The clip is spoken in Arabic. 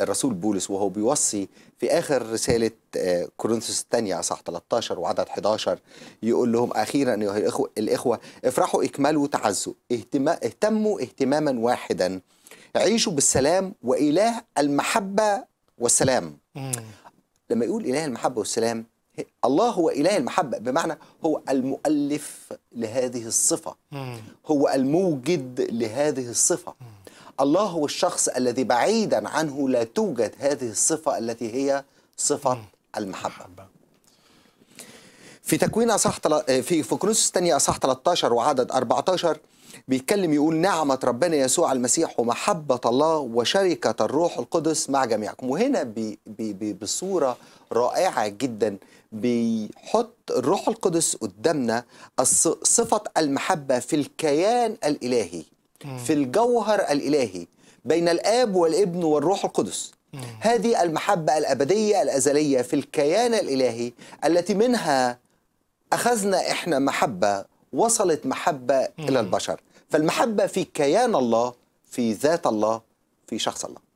الرسول بولس وهو بيوصي في آخر رسالة آه، كورنثوس الثانية أصح 13 وعدد 11 يقول لهم أخيرا أيها الإخوة, الإخوة افرحوا اكملوا تعزوا اهتموا اهتماما واحدا عيشوا بالسلام وإله المحبة والسلام لما يقول إله المحبة والسلام الله هو إله المحبة بمعنى هو المؤلف لهذه الصفة هو الموجد لهذه الصفة الله هو الشخص الذي بعيدا عنه لا توجد هذه الصفة التي هي صفة المحبة في تكوين اصح آه، في في كورنثوس الثانيه اصح 13 وعدد 14 بيتكلم يقول نعمه ربنا يسوع المسيح ومحبه الله وشركه الروح القدس مع جميعكم وهنا بي بي بي بصوره رائعه جدا بيحط الروح القدس قدامنا صفه المحبه في الكيان الالهي في الجوهر الإلهي بين الآب والابن والروح القدس هذه المحبة الأبدية الأزلية في الكيان الإلهي التي منها أخذنا إحنا محبة وصلت محبة إلى البشر فالمحبة في كيان الله في ذات الله في شخص الله